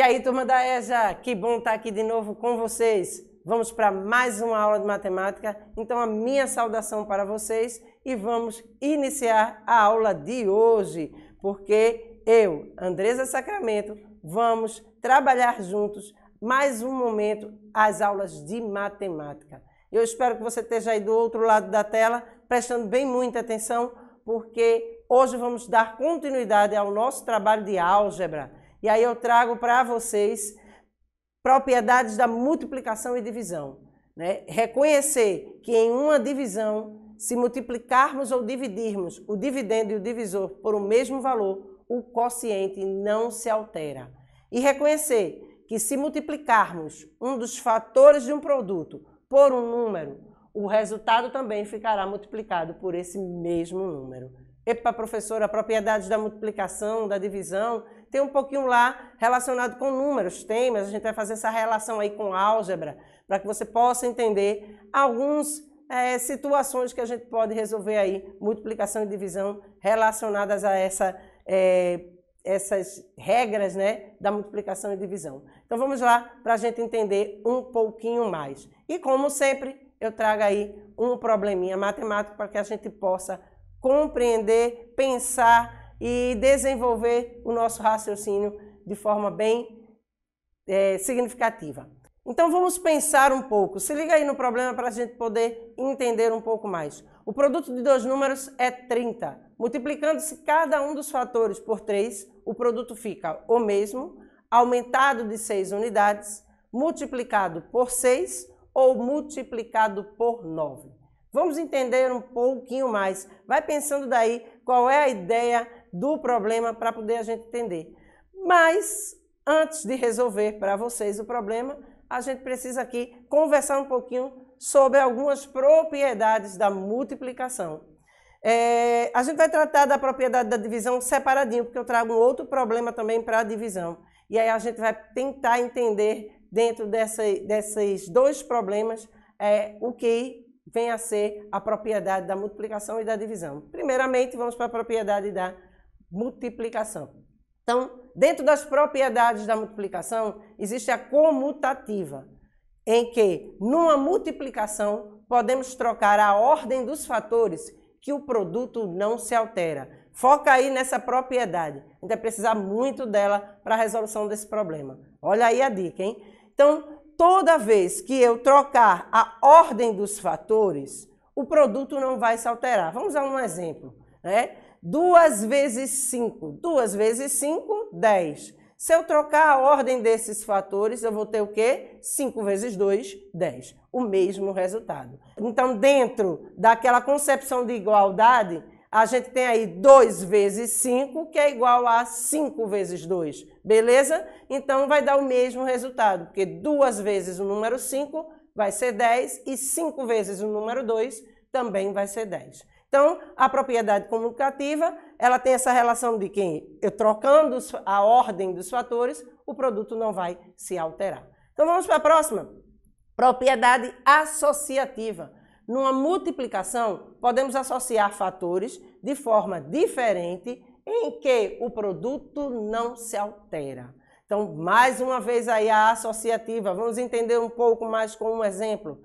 E aí, turma da EJA, que bom estar aqui de novo com vocês. Vamos para mais uma aula de matemática. Então, a minha saudação para vocês e vamos iniciar a aula de hoje, porque eu, Andresa Sacramento, vamos trabalhar juntos mais um momento as aulas de matemática. Eu espero que você esteja aí do outro lado da tela, prestando bem muita atenção, porque hoje vamos dar continuidade ao nosso trabalho de álgebra e aí eu trago para vocês propriedades da multiplicação e divisão. Né? Reconhecer que em uma divisão, se multiplicarmos ou dividirmos o dividendo e o divisor por o mesmo valor, o quociente não se altera. E reconhecer que se multiplicarmos um dos fatores de um produto por um número, o resultado também ficará multiplicado por esse mesmo número. Epa, professora, propriedades da multiplicação, da divisão, tem um pouquinho lá relacionado com números, tem, mas a gente vai fazer essa relação aí com álgebra, para que você possa entender alguns é, situações que a gente pode resolver aí, multiplicação e divisão relacionadas a essa, é, essas regras né, da multiplicação e divisão. Então vamos lá para a gente entender um pouquinho mais. E como sempre, eu trago aí um probleminha matemático para que a gente possa compreender, pensar e desenvolver o nosso raciocínio de forma bem é, significativa. Então vamos pensar um pouco. Se liga aí no problema para a gente poder entender um pouco mais. O produto de dois números é 30. Multiplicando-se cada um dos fatores por 3, o produto fica o mesmo, aumentado de 6 unidades, multiplicado por 6 ou multiplicado por 9. Vamos entender um pouquinho mais. Vai pensando daí qual é a ideia do problema para poder a gente entender. Mas antes de resolver para vocês o problema, a gente precisa aqui conversar um pouquinho sobre algumas propriedades da multiplicação. É, a gente vai tratar da propriedade da divisão separadinho, porque eu trago um outro problema também para a divisão. E aí a gente vai tentar entender dentro dessa, desses dois problemas é, o que vem a ser a propriedade da multiplicação e da divisão. Primeiramente, vamos para a propriedade da multiplicação. Então, dentro das propriedades da multiplicação, existe a comutativa, em que, numa multiplicação, podemos trocar a ordem dos fatores que o produto não se altera. Foca aí nessa propriedade. A gente vai precisar muito dela para a resolução desse problema. Olha aí a dica, hein? Então, toda vez que eu trocar a ordem dos fatores, o produto não vai se alterar. Vamos a um exemplo. Né? 2 vezes 5, 2 vezes 5, 10. Se eu trocar a ordem desses fatores, eu vou ter o quê? 5 vezes 2, 10. O mesmo resultado. Então, dentro daquela concepção de igualdade, a gente tem aí 2 vezes 5, que é igual a 5 vezes 2, beleza? Então, vai dar o mesmo resultado, porque 2 vezes o número 5 vai ser 10 e 5 vezes o número 2 também vai ser 10. Então, a propriedade comunicativa, ela tem essa relação de que, eu trocando a ordem dos fatores, o produto não vai se alterar. Então, vamos para a próxima. Propriedade associativa. Numa multiplicação, podemos associar fatores de forma diferente em que o produto não se altera. Então, mais uma vez aí a associativa. Vamos entender um pouco mais com um exemplo.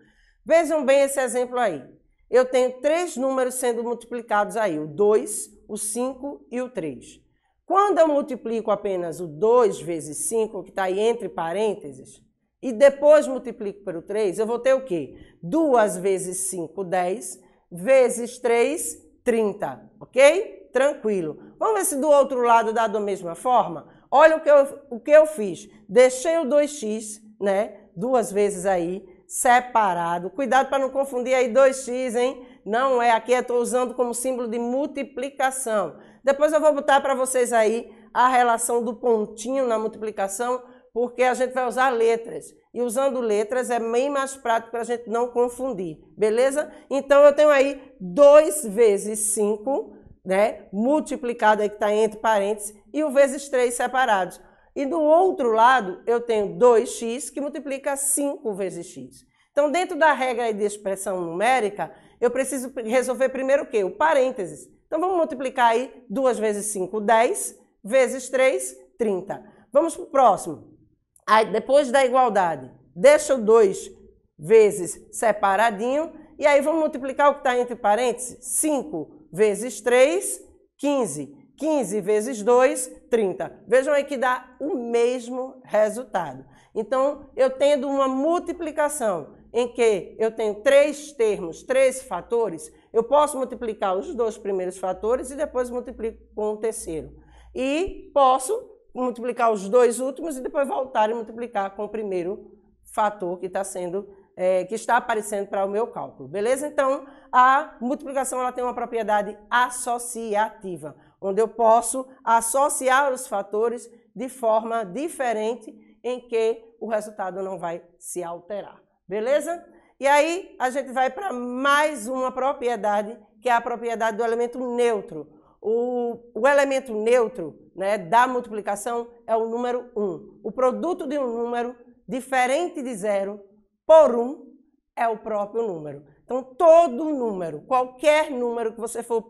Vejam bem esse exemplo aí eu tenho três números sendo multiplicados aí: o 2, o 5 e o 3. Quando eu multiplico apenas o 2 vezes 5, que está aí entre parênteses, e depois multiplico pelo 3, eu vou ter o quê? 2 vezes 5, 10, vezes 3, 30, ok? Tranquilo. Vamos ver se do outro lado dá da mesma forma? Olha o que eu, o que eu fiz. Deixei o 2x, né? Duas vezes aí, separado. Cuidado para não confundir aí 2x, hein? Não é, aqui eu estou usando como símbolo de multiplicação. Depois eu vou botar para vocês aí a relação do pontinho na multiplicação, porque a gente vai usar letras. E usando letras é bem mais prático para a gente não confundir, beleza? Então eu tenho aí 2 vezes 5, né? Multiplicado aí que está entre parênteses, e o vezes 3 separados. E do outro lado, eu tenho 2x que multiplica 5 vezes x. Então, dentro da regra de expressão numérica, eu preciso resolver primeiro o quê? O parênteses. Então, vamos multiplicar aí 2 vezes 5, 10, vezes 3, 30. Vamos para o próximo. Aí, depois da igualdade, deixa o 2 vezes separadinho, e aí vamos multiplicar o que está entre parênteses? 5 vezes 3, 15. 15 vezes 2, 30. Vejam aí que dá o mesmo resultado. Então, eu tendo uma multiplicação em que eu tenho três termos, três fatores, eu posso multiplicar os dois primeiros fatores e depois multiplico com o terceiro. E posso multiplicar os dois últimos e depois voltar e multiplicar com o primeiro fator que está sendo é, que está aparecendo para o meu cálculo, beleza? Então, a multiplicação ela tem uma propriedade associativa onde eu posso associar os fatores de forma diferente em que o resultado não vai se alterar. Beleza? E aí a gente vai para mais uma propriedade, que é a propriedade do elemento neutro. O, o, elemento neutro né, da multiplicação é o número 1. O produto de um número diferente de zero por 1 um, é o próprio número. Então, todo número, qualquer número que você for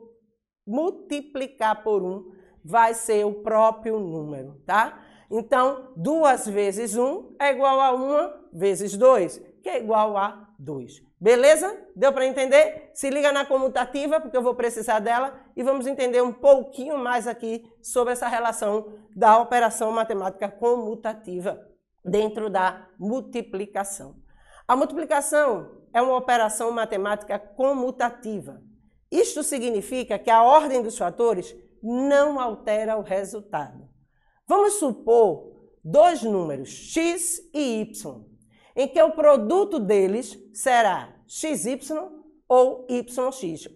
multiplicar por um vai ser o próprio número, tá? Então, 2 vezes 1 um é igual a 1 vezes 2, que é igual a 2. Beleza? Deu para entender? Se liga na comutativa, porque eu vou precisar dela, e vamos entender um pouquinho mais aqui sobre essa relação da operação matemática comutativa dentro da multiplicação. A multiplicação é uma operação matemática comutativa. Isto significa que a ordem dos fatores não altera o resultado. Vamos supor dois números, x e y, em que o produto deles será xy ou yx.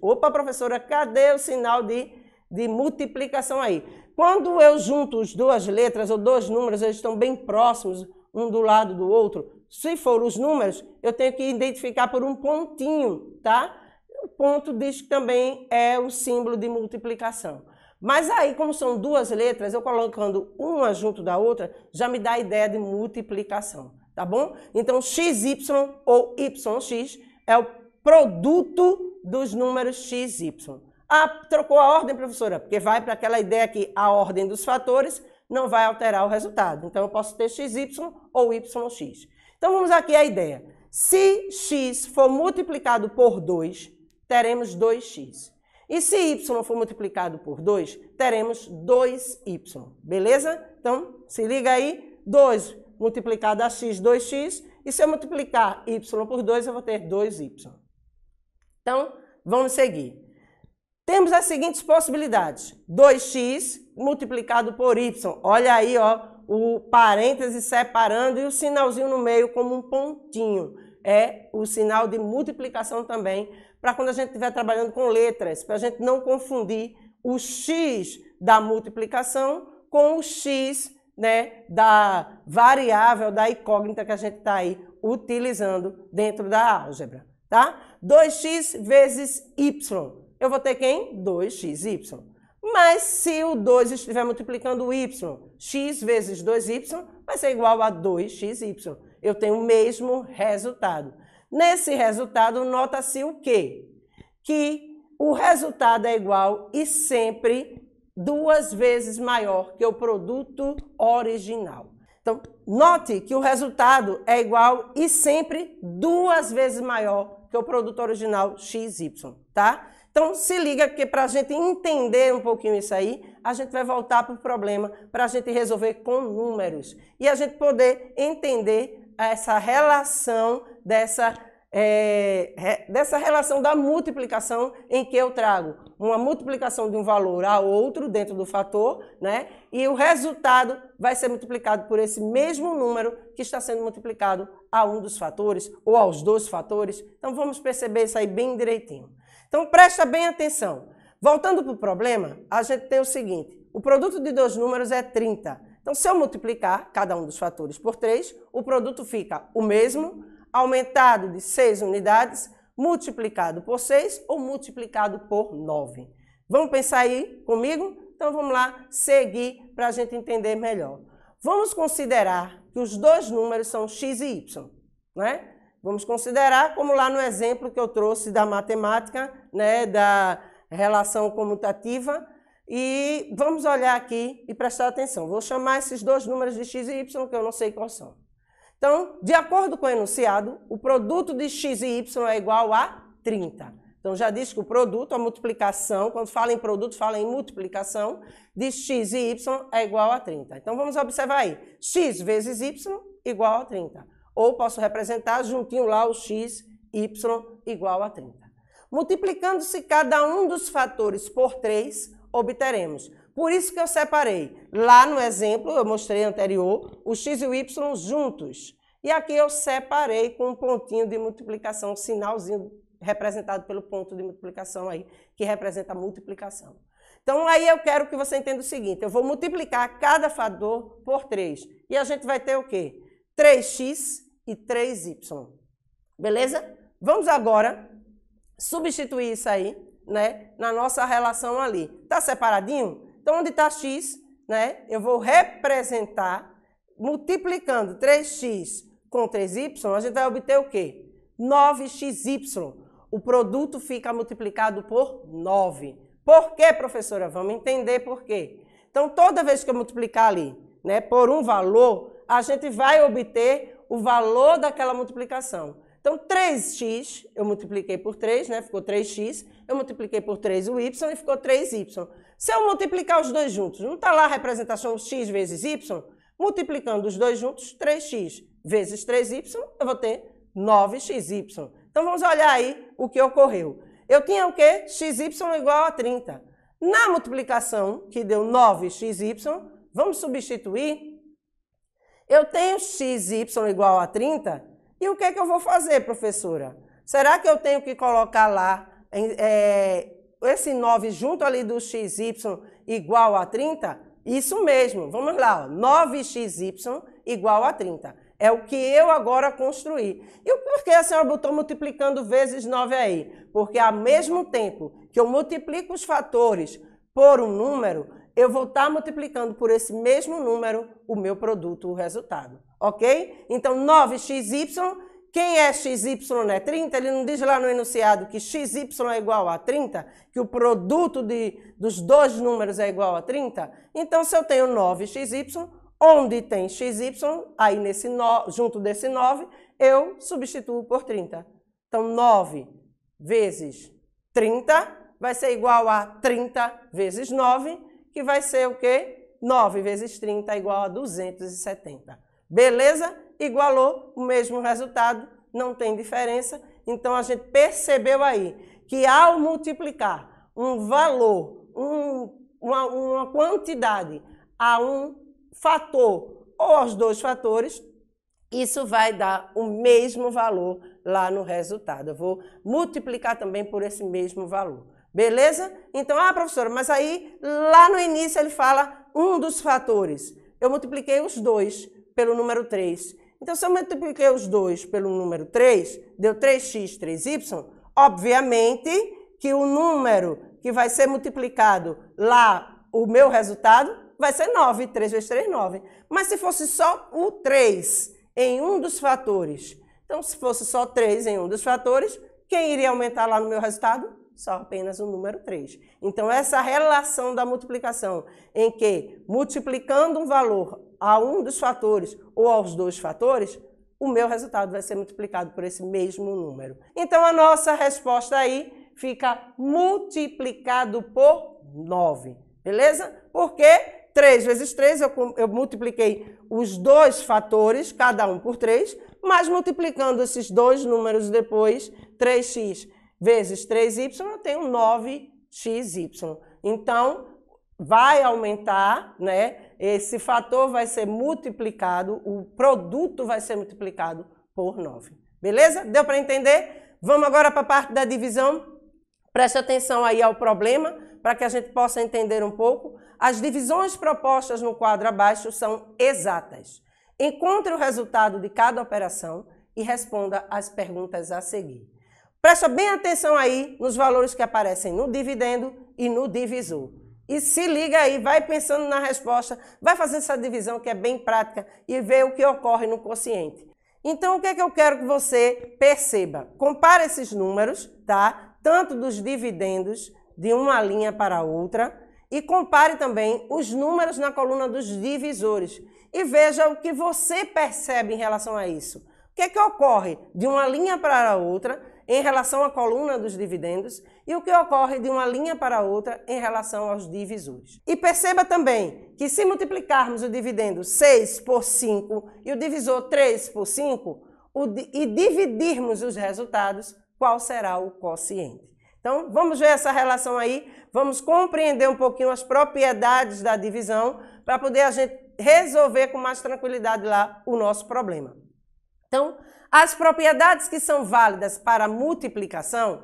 Opa, professora, cadê o sinal de, de multiplicação aí? Quando eu junto as duas letras ou dois números, eles estão bem próximos um do lado do outro. Se for os números, eu tenho que identificar por um pontinho, tá? O ponto diz que também é um símbolo de multiplicação. Mas aí, como são duas letras, eu colocando uma junto da outra, já me dá a ideia de multiplicação, tá bom? Então, XY ou YX é o produto dos números XY. Ah, trocou a ordem, professora, porque vai para aquela ideia que a ordem dos fatores não vai alterar o resultado. Então, eu posso ter XY ou YX. Então, vamos aqui à ideia. Se X for multiplicado por 2, teremos 2x. E se y for multiplicado por 2, teremos 2y, beleza? Então, se liga aí, 2 multiplicado a x, 2x, e se eu multiplicar y por 2, eu vou ter 2y. Então, vamos seguir. Temos as seguintes possibilidades. 2x multiplicado por y. Olha aí, ó, o parêntese separando e o sinalzinho no meio como um pontinho é o sinal de multiplicação também, para quando a gente estiver trabalhando com letras, para a gente não confundir o x da multiplicação com o x né, da variável, da incógnita que a gente está aí utilizando dentro da álgebra, tá? 2x vezes y. Eu vou ter quem? 2xy. Mas se o 2 estiver multiplicando o y, x vezes 2y vai ser igual a 2xy eu tenho o mesmo resultado. Nesse resultado, nota-se o quê? Que o resultado é igual e sempre duas vezes maior que o produto original. Então, note que o resultado é igual e sempre duas vezes maior que o produto original XY, tá? Então, se liga que para a gente entender um pouquinho isso aí, a gente vai voltar para o problema para a gente resolver com números e a gente poder entender essa relação dessa, é, dessa relação da multiplicação em que eu trago uma multiplicação de um valor a outro dentro do fator, né? E o resultado vai ser multiplicado por esse mesmo número que está sendo multiplicado a um dos fatores ou aos dois fatores. Então vamos perceber isso aí bem direitinho. Então presta bem atenção. Voltando para o problema, a gente tem o seguinte: o produto de dois números é 30. Então, se eu multiplicar cada um dos fatores por 3, o produto fica o mesmo, aumentado de 6 unidades, multiplicado por 6 ou multiplicado por 9. Vamos pensar aí comigo? Então vamos lá seguir para a gente entender melhor. Vamos considerar que os dois números são x e y, né? Vamos considerar, como lá no exemplo que eu trouxe da matemática, né, da relação comutativa, e vamos olhar aqui e prestar atenção. Vou chamar esses dois números de x e y, que eu não sei quais são. Então, de acordo com o enunciado, o produto de x e y é igual a 30. Então, já disse que o produto, a multiplicação, quando fala em produto, fala em multiplicação, de x e y é igual a 30. Então, vamos observar aí. x vezes y igual a 30. Ou posso representar juntinho lá o x, y igual a 30. Multiplicando-se cada um dos fatores por 3, obteremos. Por isso que eu separei. Lá no exemplo, eu mostrei anterior, o x e o y juntos. E aqui eu separei com um pontinho de multiplicação, um sinalzinho representado pelo ponto de multiplicação aí, que representa a multiplicação. Então aí eu quero que você entenda o seguinte, eu vou multiplicar cada fator por 3. E a gente vai ter o quê? 3x e 3y. Beleza? Vamos agora substituir isso aí né, na nossa relação ali. Está separadinho? Então, onde está x, né, eu vou representar multiplicando 3x com 3y, a gente vai obter o quê? 9xy. O produto fica multiplicado por 9. Por quê, professora? Vamos entender por quê. Então, toda vez que eu multiplicar ali né, por um valor, a gente vai obter o valor daquela multiplicação. Então, 3x eu multipliquei por 3, né? Ficou 3x. Eu multipliquei por 3 o y e ficou 3y. Se eu multiplicar os dois juntos, não está lá a representação x vezes y? Multiplicando os dois juntos, 3x vezes 3y, eu vou ter 9xy. Então, vamos olhar aí o que ocorreu. Eu tinha o quê? xy igual a 30. Na multiplicação, que deu 9xy, vamos substituir. Eu tenho xy igual a 30 e o que é que eu vou fazer, professora? Será que eu tenho que colocar lá é, esse 9 junto ali do XY igual a 30? Isso mesmo, vamos lá, 9XY igual a 30. É o que eu agora construí. E por que a senhora botou multiplicando vezes 9 aí? Porque ao mesmo tempo que eu multiplico os fatores por um número, eu vou estar tá multiplicando por esse mesmo número o meu produto, o resultado ok? Então, 9xy, quem é xy é 30, ele não diz lá no enunciado que xy é igual a 30, que o produto de, dos dois números é igual a 30? Então, se eu tenho 9xy, onde tem xy, aí nesse no, junto desse 9, eu substituo por 30. Então, 9 vezes 30 vai ser igual a 30 vezes 9, que vai ser o quê? 9 vezes 30 é igual a 270. Beleza? Igualou o mesmo resultado, não tem diferença. Então a gente percebeu aí que ao multiplicar um valor, um, uma, uma quantidade a um fator ou aos dois fatores, isso vai dar o mesmo valor lá no resultado. Eu vou multiplicar também por esse mesmo valor. Beleza? Então, ah, professora, mas aí lá no início ele fala um dos fatores. Eu multipliquei os dois pelo número 3. Então, se eu multipliquei os dois pelo número 3, deu 3x, 3y, obviamente que o número que vai ser multiplicado lá, o meu resultado, vai ser 9. 3 vezes 3, 9. Mas se fosse só o 3 em um dos fatores, então se fosse só 3 em um dos fatores, quem iria aumentar lá no meu resultado? só apenas o número 3. Então, essa relação da multiplicação, em que multiplicando um valor a um dos fatores ou aos dois fatores, o meu resultado vai ser multiplicado por esse mesmo número. Então, a nossa resposta aí fica multiplicado por 9, beleza? Porque 3 vezes 3, eu, eu, multipliquei os dois fatores, cada um por 3, mas multiplicando esses dois números depois, 3x vezes 3y, eu tenho 9xy. Então, vai aumentar, né? Esse fator vai ser multiplicado, o produto vai ser multiplicado por 9. Beleza? Deu para entender? Vamos agora para a parte da divisão. Preste atenção aí ao problema para que a gente possa entender um pouco. As divisões propostas no quadro abaixo são exatas. Encontre o resultado de cada operação e responda às perguntas a seguir. Presta bem atenção aí nos valores que aparecem no dividendo e no divisor. E se liga aí, vai pensando na resposta, vai fazendo essa divisão que é bem prática e vê o que ocorre no consciente. Então, o que é que eu quero que você perceba? Compara esses números, tá? Tanto dos dividendos de uma linha para outra e compare também os números na coluna dos divisores e veja o que você percebe em relação a isso. O que é que ocorre de uma linha para outra em relação à coluna dos dividendos e o que ocorre de uma linha para outra em relação aos divisores. E perceba também que se multiplicarmos o dividendo 6 por 5 e o divisor 3 por 5 e dividirmos os resultados, qual será o quociente? Então, vamos ver essa relação aí, vamos compreender um pouquinho as propriedades da divisão para poder a gente resolver com mais tranquilidade lá o nosso problema. Então, as propriedades que são válidas para multiplicação,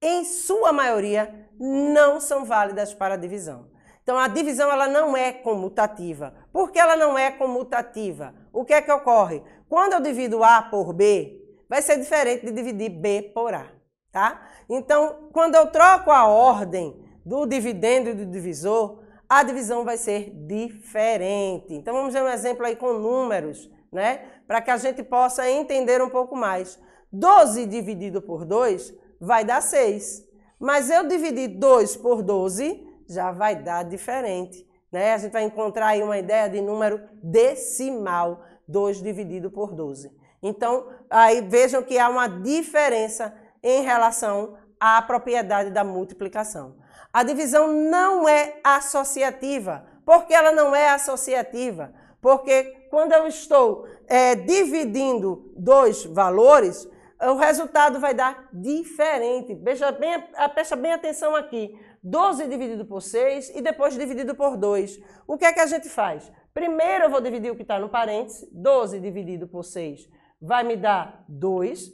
em sua maioria, não são válidas para divisão. Então, a divisão ela não é comutativa. Por que ela não é comutativa? O que é que ocorre? Quando eu divido A por B, vai ser diferente de dividir B por A, tá? Então, quando eu troco a ordem do dividendo e do divisor, a divisão vai ser diferente. Então, vamos ver um exemplo aí com números, né? para que a gente possa entender um pouco mais. 12 dividido por 2 vai dar 6. Mas eu dividir 2 por 12 já vai dar diferente. Né? A gente vai encontrar aí uma ideia de número decimal, 2 dividido por 12. Então, aí vejam que há uma diferença em relação à propriedade da multiplicação. A divisão não é associativa. Por que ela não é associativa? Porque quando eu estou é, dividindo dois valores, o resultado vai dar diferente. Veja bem, presta bem atenção aqui. 12 dividido por 6 e depois dividido por 2. O que é que a gente faz? Primeiro eu vou dividir o que está no parênteses. 12 dividido por 6 vai me dar 2.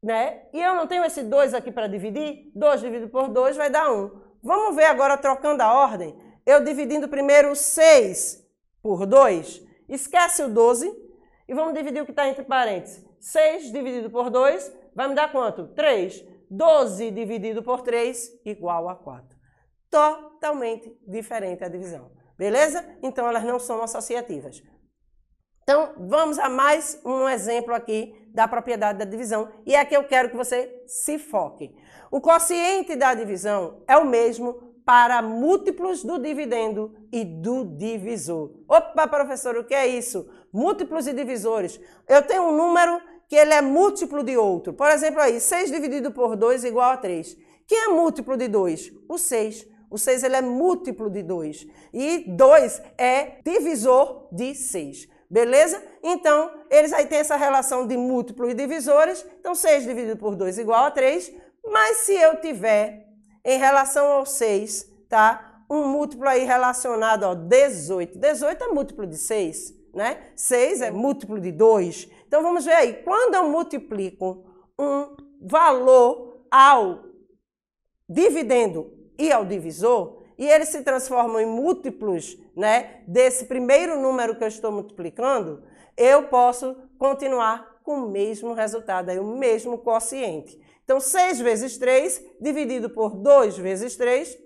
Né? E eu não tenho esse 2 aqui para dividir. 2 dividido por 2 vai dar 1. Vamos ver agora trocando a ordem. Eu dividindo primeiro 6 por 2 Esquece o 12 e vamos dividir o que está entre parênteses. 6 dividido por 2 vai me dar quanto? 3. 12 dividido por 3 igual a 4. Totalmente diferente a divisão. Beleza? Então elas não são associativas. Então vamos a mais um exemplo aqui da propriedade da divisão. E é que eu quero que você se foque. O quociente da divisão é o mesmo para múltiplos do dividendo e do divisor. Opa, professor, o que é isso? Múltiplos e divisores. Eu tenho um número que ele é múltiplo de outro. Por exemplo, aí, 6 dividido por 2 igual a 3. Quem é múltiplo de 2? O 6. O 6 ele é múltiplo de 2. E 2 é divisor de 6. Beleza? Então, eles aí têm essa relação de múltiplos e divisores. Então, 6 dividido por 2 igual a 3. Mas se eu tiver em relação ao 6, tá? Um múltiplo aí relacionado ao 18. 18 é múltiplo de 6, né? 6 é múltiplo de 2. Então vamos ver aí, quando eu multiplico um valor ao dividendo e ao divisor, e eles se transformam em múltiplos, né, desse primeiro número que eu estou multiplicando, eu posso continuar com o mesmo resultado, aí o mesmo quociente. Então, 6 vezes 3 dividido por 2 vezes 3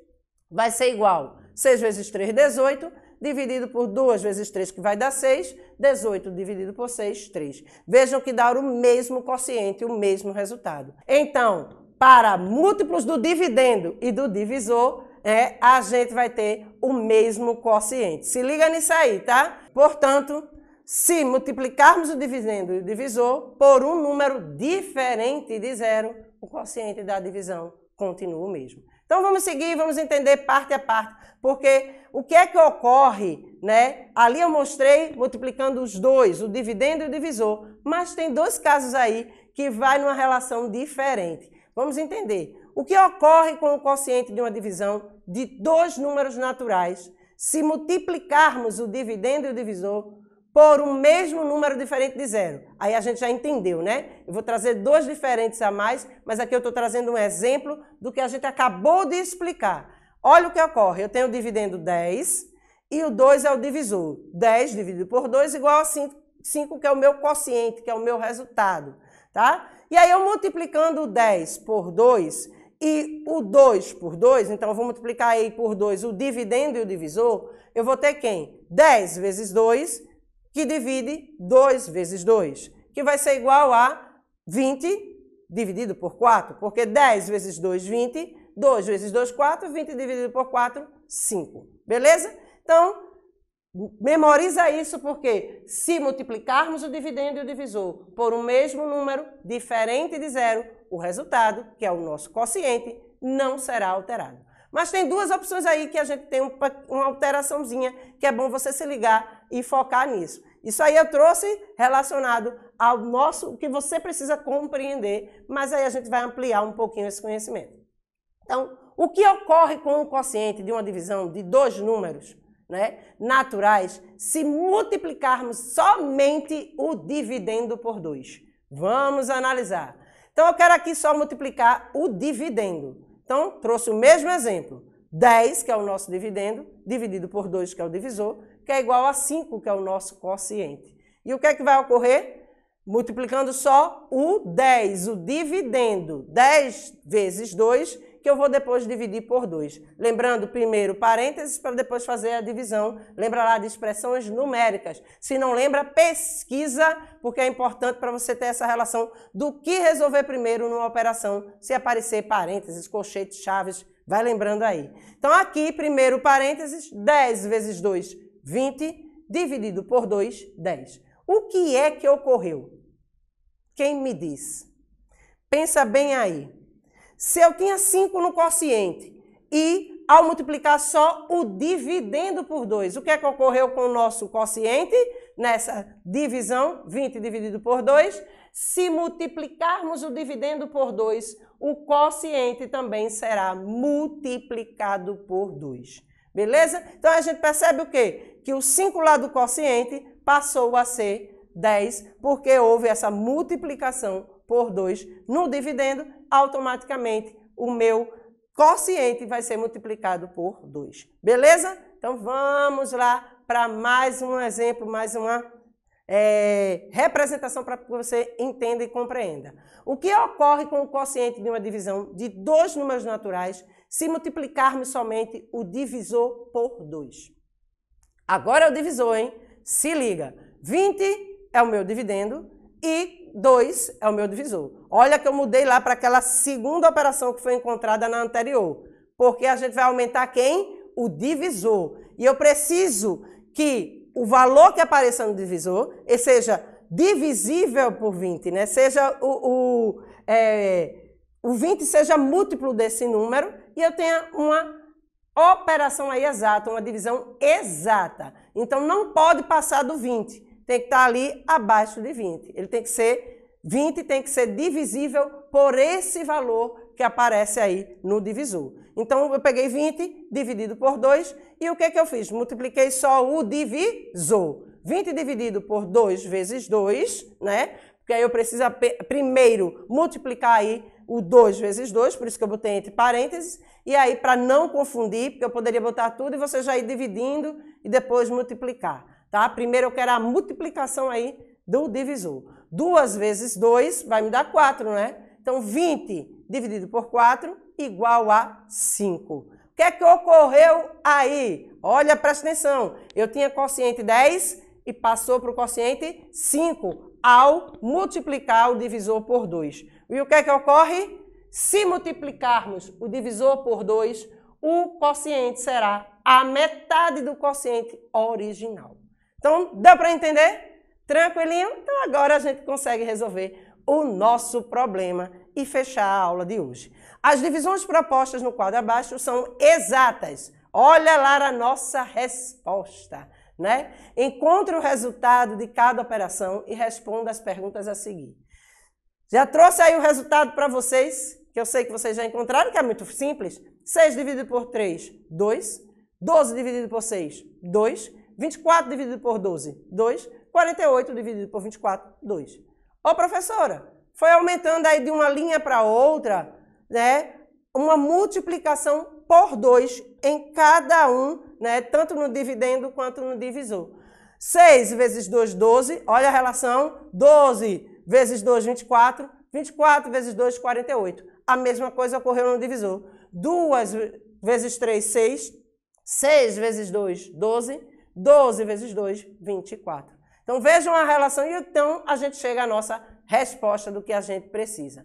vai ser igual. 6 vezes 3, 18, dividido por 2 vezes 3, que vai dar 6. 18 dividido por 6, 3. Vejam que dá o mesmo quociente, o mesmo resultado. Então, para múltiplos do dividendo e do divisor, é, a gente vai ter o mesmo quociente. Se liga nisso aí, tá? Portanto, se multiplicarmos o dividendo e o divisor por um número diferente de zero, o quociente da divisão continua o mesmo. Então vamos seguir, vamos entender parte a parte, porque o que é que ocorre, né? Ali eu mostrei multiplicando os dois, o dividendo e o divisor, mas tem dois casos aí que vai numa relação diferente. Vamos entender. O que ocorre com o quociente de uma divisão de dois números naturais, se multiplicarmos o dividendo e o divisor por um mesmo número diferente de zero. Aí a gente já entendeu, né? Eu vou trazer dois diferentes a mais, mas aqui eu estou trazendo um exemplo do que a gente acabou de explicar. Olha o que ocorre. Eu tenho o dividendo 10 e o 2 é o divisor. 10 dividido por 2 igual a 5, 5, que é o meu quociente, que é o meu resultado, tá? E aí eu multiplicando o 10 por 2 e o 2 por 2, então eu vou multiplicar aí por 2 o dividendo e o divisor, eu vou ter quem? 10 vezes 2 que divide 2 vezes 2, que vai ser igual a 20 dividido por 4, porque 10 vezes 2, 20, 2 vezes 2, 4, 20 dividido por 4, 5. Beleza? Então, memoriza isso porque se multiplicarmos o dividendo e o divisor por um mesmo número diferente de zero, o resultado, que é o nosso quociente, não será alterado. Mas tem duas opções aí que a gente tem uma alteraçãozinha, que é bom você se ligar e focar nisso. Isso aí eu trouxe relacionado ao nosso que você precisa compreender, mas aí a gente vai ampliar um pouquinho esse conhecimento. Então, o que ocorre com o quociente de uma divisão de dois números né, naturais se multiplicarmos somente o dividendo por 2? Vamos analisar. Então, eu quero aqui só multiplicar o dividendo. Então, trouxe o mesmo exemplo. 10, que é o nosso dividendo, dividido por 2, que é o divisor, que é igual a 5, que é o nosso quociente. E o que é que vai ocorrer? Multiplicando só o 10, o dividendo. 10 vezes 2, que eu vou depois dividir por 2. Lembrando primeiro parênteses para depois fazer a divisão. Lembra lá de expressões numéricas. Se não lembra, pesquisa, porque é importante para você ter essa relação do que resolver primeiro numa operação. Se aparecer parênteses, colchetes, chaves, vai lembrando aí. Então aqui, primeiro parênteses, 10 vezes 2, 20 dividido por 2, 10. O que é que ocorreu? Quem me diz? Pensa bem aí. Se eu tinha 5 no quociente e ao multiplicar só o dividendo por 2, o que é que ocorreu com o nosso quociente? Nessa divisão, 20 dividido por 2, se multiplicarmos o dividendo por 2, o quociente também será multiplicado por 2. Beleza? Então a gente percebe o quê? Que o 5 lá do quociente passou a ser 10, porque houve essa multiplicação por 2 no dividendo, automaticamente o meu quociente vai ser multiplicado por 2. Beleza? Então vamos lá para mais um exemplo, mais uma é, representação para que você entenda e compreenda. O que ocorre com o quociente de uma divisão de dois números naturais se multiplicarmos somente o divisor por 2. Agora é o divisor, hein? Se liga. 20 é o meu dividendo e 2 é o meu divisor. Olha que eu mudei lá para aquela segunda operação que foi encontrada na anterior. Porque a gente vai aumentar quem? O divisor. E eu preciso que o valor que apareça no divisor seja divisível por 20, né? Seja o, o, é, o 20 seja múltiplo desse número e eu tenha uma operação aí exata, uma divisão exata. Então não pode passar do 20, tem que estar tá ali abaixo de 20. Ele tem que ser 20 tem que ser divisível por esse valor que aparece aí no divisor. Então eu peguei 20 dividido por 2 e o que que eu fiz? Multipliquei só o divisor. 20 dividido por 2 vezes 2, né? Porque aí eu preciso primeiro multiplicar aí o 2 vezes 2, por isso que eu botei entre parênteses, e aí para não confundir, porque eu poderia botar tudo e você já ir dividindo e depois multiplicar, tá? Primeiro eu quero a multiplicação aí do divisor. 2 vezes 2 vai me dar 4, né? Então 20 dividido por 4 igual a 5. O que é que ocorreu aí? Olha, presta atenção. Eu tinha quociente 10 e passou para o quociente 5 ao multiplicar o divisor por 2. E o que é que ocorre? Se multiplicarmos o divisor por 2, o quociente será a metade do quociente original. Então, dá para entender? Tranquilinho? Então agora a gente consegue resolver o nosso problema e fechar a aula de hoje. As divisões propostas no quadro abaixo são exatas. Olha lá a nossa resposta, né? Encontre o resultado de cada operação e responda as perguntas a seguir. Já trouxe aí o resultado para vocês, que eu sei que vocês já encontraram, que é muito simples. 6 dividido por 3, 2. 12 dividido por 6, 2. 24 dividido por 12, 2. 48 dividido por 24, 2. Ô, professora, foi aumentando aí de uma linha para outra, né? Uma multiplicação por 2 em cada um, né? Tanto no dividendo quanto no divisor. 6 vezes 2, 12. Olha a relação. 12 vezes 2, 24. 24 vezes 2, 48. A mesma coisa ocorreu no divisor. 2 vezes 3, 6. 6 vezes 2, 12. 12 vezes 2, 24. Então vejam a relação e então a gente chega à nossa resposta do que a gente precisa.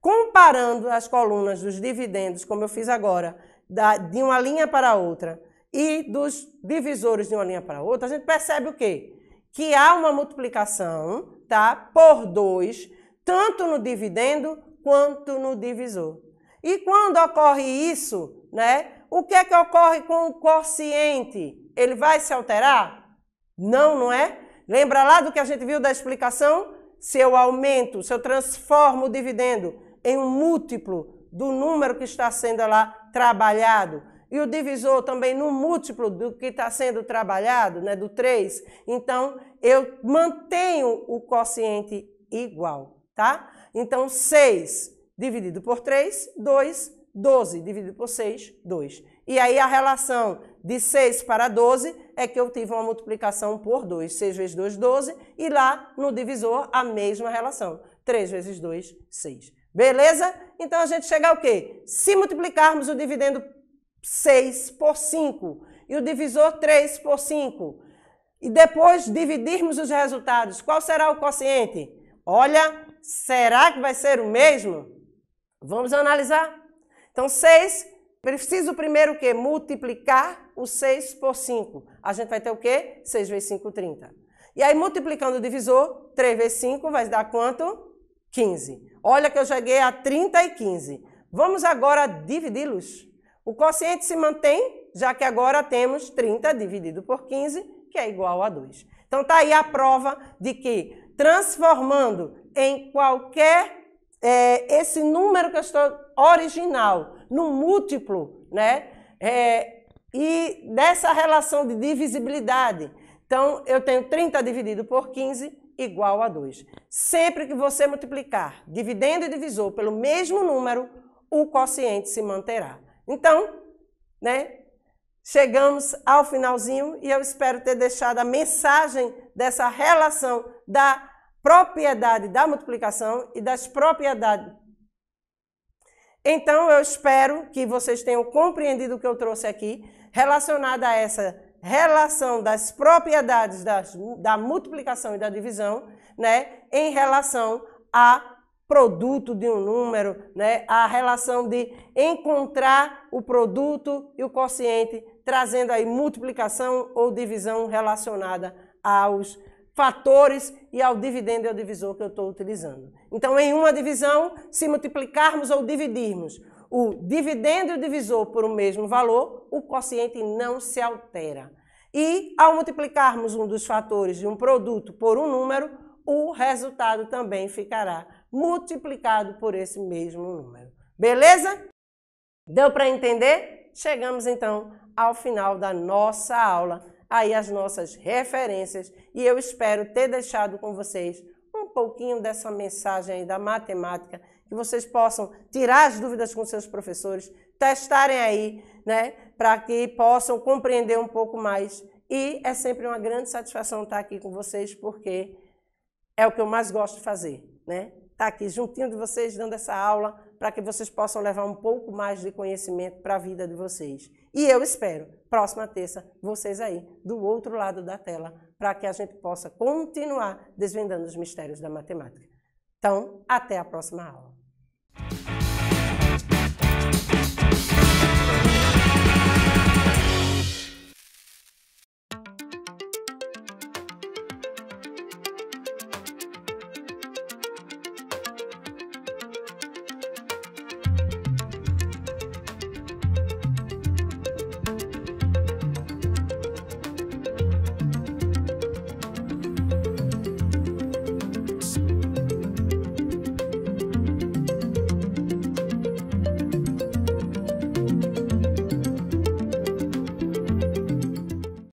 Comparando as colunas dos dividendos, como eu fiz agora, da, de uma linha para outra, e dos divisores de uma linha para outra, a gente percebe o quê? Que há uma multiplicação tá? Por 2, tanto no dividendo quanto no divisor. E quando ocorre isso, né? O que é que ocorre com o quociente? Ele vai se alterar? Não, não é? Lembra lá do que a gente viu da explicação? Se eu aumento, se eu transformo o dividendo em um múltiplo do número que está sendo lá trabalhado, e o divisor também no múltiplo do que está sendo trabalhado, né, do 3, então eu mantenho o quociente igual, tá? Então, 6 dividido por 3, 2, 12 dividido por 6, 2. E aí a relação de 6 para 12 é que eu tive uma multiplicação por 2. 6 vezes 2, 12. E lá no divisor, a mesma relação. 3 vezes 2, 6. Beleza? Então a gente chega ao quê? Se multiplicarmos o dividendo 6 por 5 e o divisor 3 por 5. E depois dividirmos os resultados, qual será o quociente? Olha, será que vai ser o mesmo? Vamos analisar. Então, 6, preciso primeiro o quê? Multiplicar o 6 por 5. A gente vai ter o quê? 6 vezes 5, 30. E aí, multiplicando o divisor, 3 vezes 5 vai dar quanto? 15. Olha que eu cheguei a 30 e 15. Vamos agora dividi-los. O quociente se mantém, já que agora temos 30 dividido por 15, que é igual a 2. Então tá aí a prova de que transformando em qualquer é, esse número que eu estou original no múltiplo, né? É, e dessa relação de divisibilidade. Então, eu tenho 30 dividido por 15 igual a 2. Sempre que você multiplicar dividendo e divisor pelo mesmo número, o quociente se manterá. Então, né, chegamos ao finalzinho e eu espero ter deixado a mensagem dessa relação da propriedade da multiplicação e das propriedades. Então, eu espero que vocês tenham compreendido o que eu trouxe aqui, relacionado a essa relação das propriedades das, da multiplicação e da divisão, né, em relação à produto de um número, né? a relação de encontrar o produto e o quociente, trazendo aí multiplicação ou divisão relacionada aos fatores e ao dividendo e ao divisor que eu estou utilizando. Então, em uma divisão, se multiplicarmos ou dividirmos o dividendo e o divisor por o mesmo valor, o quociente não se altera. E ao multiplicarmos um dos fatores de um produto por um número, o resultado também ficará multiplicado por esse mesmo número. Beleza? Deu para entender? Chegamos então ao final da nossa aula, aí as nossas referências, e eu espero ter deixado com vocês um pouquinho dessa mensagem da matemática, que vocês possam tirar as dúvidas com seus professores, testarem aí, né, para que possam compreender um pouco mais. E é sempre uma grande satisfação estar aqui com vocês, porque é o que eu mais gosto de fazer, né? tá aqui juntinho de vocês, dando essa aula, para que vocês possam levar um pouco mais de conhecimento para a vida de vocês. E eu espero, próxima terça, vocês aí do outro lado da tela, para que a gente possa continuar desvendando os mistérios da matemática. Então, até a próxima aula.